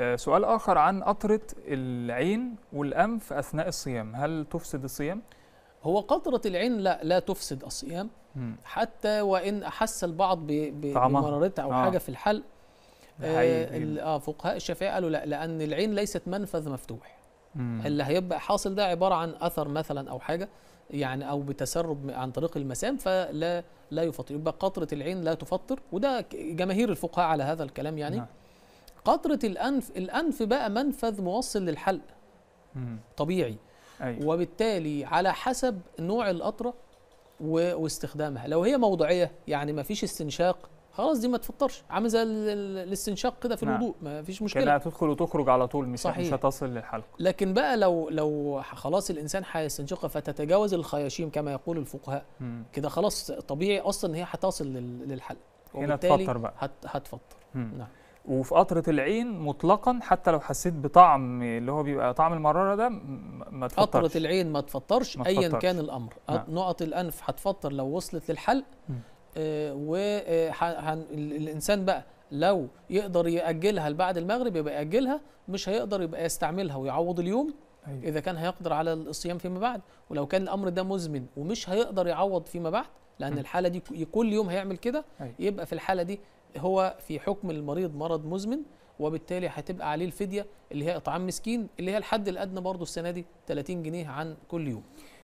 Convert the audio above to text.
آه، سؤال آخر عن قطرة العين والأنف أثناء الصيام هل تفسد الصيام؟ هو قطرة العين لا لا تفسد الصيام حتى وإن أحس البعض بمرارتها أو آه. حاجة في الحلق آه،, آه فقهاء الشافعية قالوا لا لأن العين ليست منفذ مفتوح مم. اللي هيبقى حاصل ده عبارة عن أثر مثلا أو حاجة يعني أو بتسرب عن طريق المسام فلا لا يفطر يبقى قطرة العين لا تفطر وده جماهير الفقهاء على هذا الكلام يعني نعم. قطرة الأنف الأنف بقى منفذ موصل للحلق طبيعي أيوة. وبالتالي على حسب نوع القطرة واستخدامها لو هي موضعية يعني ما فيش استنشاق خلاص دي ما تفطرش عامل زي الاستنشاق كده في نعم. الوضوء ما فيش مشكله كده هتدخل وتخرج على طول مش صحيح. مش هتصل للحلق لكن بقى لو لو خلاص الانسان هيستنشقها فتتجاوز الخياشيم كما يقول الفقهاء كده خلاص طبيعي اصلا ان هي هتصل للحلق هنا تفطر بقى هتفطر نعم وفي قطره العين مطلقا حتى لو حسيت بطعم اللي هو بيبقى طعم المراره ده ما تفطرش قطره العين ما تفطرش ايا كان الامر نعم. نقط الانف هتفطر لو وصلت للحلق آه والانسان آه، بقى لو يقدر ياجلها لبعد المغرب يبقى ياجلها مش هيقدر يبقى يستعملها ويعوض اليوم أيوة. اذا كان هيقدر على الصيام فيما بعد ولو كان الامر ده مزمن ومش هيقدر يعوض فيما بعد لان م. الحاله دي كل يوم هيعمل كده أيوة. يبقى في الحاله دي هو في حكم المريض مرض مزمن وبالتالي هتبقى عليه الفديه اللي هي اطعام مسكين اللي هي الحد الادنى برضو السنه دي 30 جنيه عن كل يوم